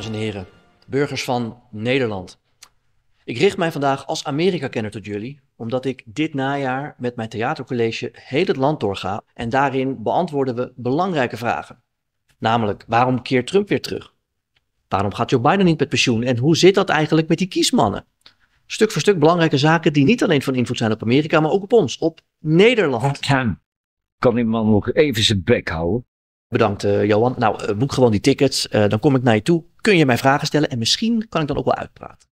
dames en heren, burgers van Nederland. Ik richt mij vandaag als Amerika-kenner tot jullie, omdat ik dit najaar met mijn theatercollege heel het land doorga en daarin beantwoorden we belangrijke vragen. Namelijk, waarom keert Trump weer terug? Waarom gaat Joe Biden niet met pensioen en hoe zit dat eigenlijk met die kiesmannen? Stuk voor stuk belangrijke zaken die niet alleen van invloed zijn op Amerika, maar ook op ons, op Nederland. Kan, kan die man nog even zijn bek houden? Bedankt, uh, Johan. Nou, eh, boek gewoon die tickets. Eh, dan kom ik naar je toe kun je mij vragen stellen en misschien kan ik dan ook wel uitpraten.